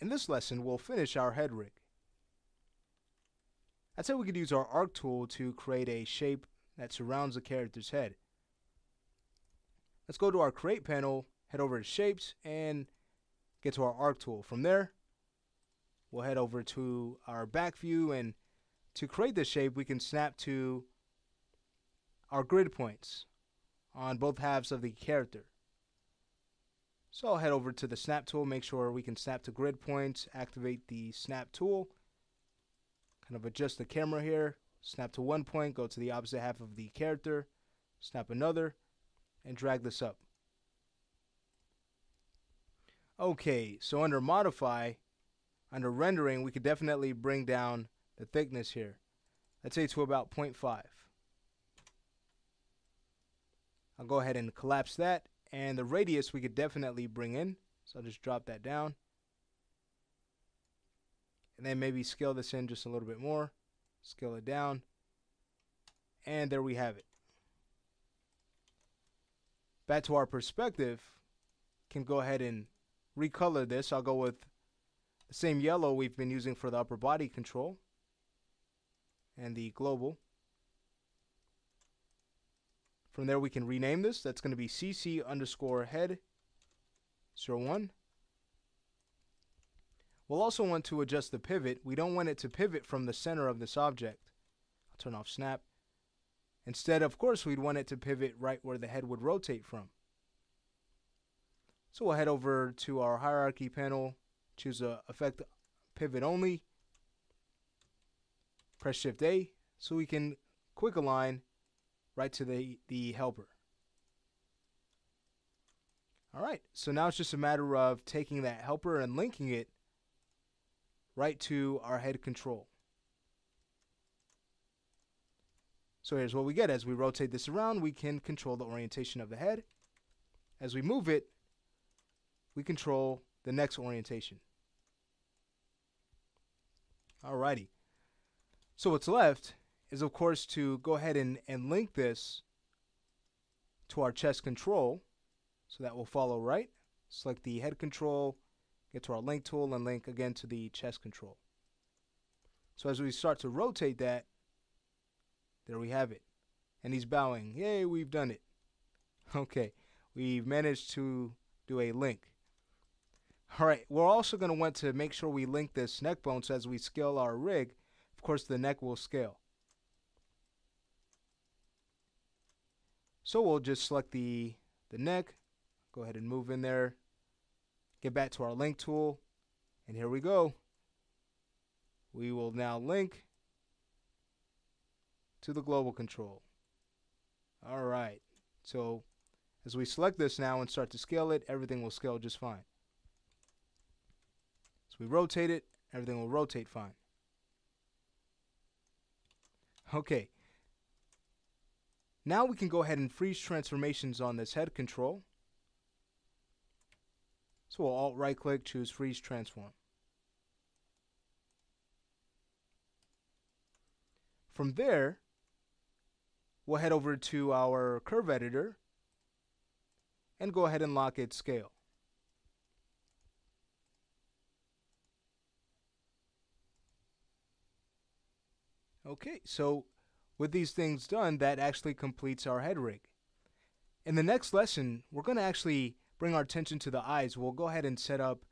In this lesson, we'll finish our head rig. I said we could use our arc tool to create a shape that surrounds the character's head. Let's go to our create panel, head over to shapes, and get to our arc tool. From there, we'll head over to our back view and to create this shape, we can snap to our grid points on both halves of the character. So I'll head over to the snap tool, make sure we can snap to grid points, activate the snap tool, kind of adjust the camera here, snap to one point, go to the opposite half of the character, snap another, and drag this up. Okay, so under modify, under rendering, we could definitely bring down the thickness here. Let's say to about 0.5. I'll go ahead and collapse that and the radius we could definitely bring in. So I'll just drop that down. And then maybe scale this in just a little bit more. Scale it down. And there we have it. Back to our perspective. Can go ahead and recolor this. I'll go with the same yellow we've been using for the upper body control and the global. From there, we can rename this. That's going to be cc underscore head 01. We'll also want to adjust the pivot. We don't want it to pivot from the center of this object. I'll turn off snap. Instead, of course, we'd want it to pivot right where the head would rotate from. So we'll head over to our hierarchy panel, choose a effect pivot only, press shift A so we can quick align right to the, the helper. All right, so now it's just a matter of taking that helper and linking it right to our head control. So here's what we get. As we rotate this around, we can control the orientation of the head. As we move it, we control the next orientation. All righty. So what's left is of course to go ahead and, and link this to our chest control. So that will follow right. Select the head control, get to our link tool and link again to the chest control. So as we start to rotate that, there we have it. And he's bowing. Yay, we've done it. Okay, we've managed to do a link. All right, we're also going to want to make sure we link this neck bone so as we scale our rig, of course the neck will scale. So we'll just select the, the neck, go ahead and move in there, get back to our link tool, and here we go. We will now link to the global control. All right, so as we select this now and start to scale it, everything will scale just fine. As we rotate it, everything will rotate fine. Okay, now we can go ahead and freeze transformations on this head control. So we'll alt right click, choose freeze transform. From there, we'll head over to our curve editor and go ahead and lock its scale. Okay, so with these things done, that actually completes our head rig. In the next lesson, we're going to actually bring our attention to the eyes. We'll go ahead and set up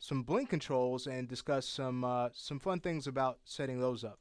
some blink controls and discuss some, uh, some fun things about setting those up.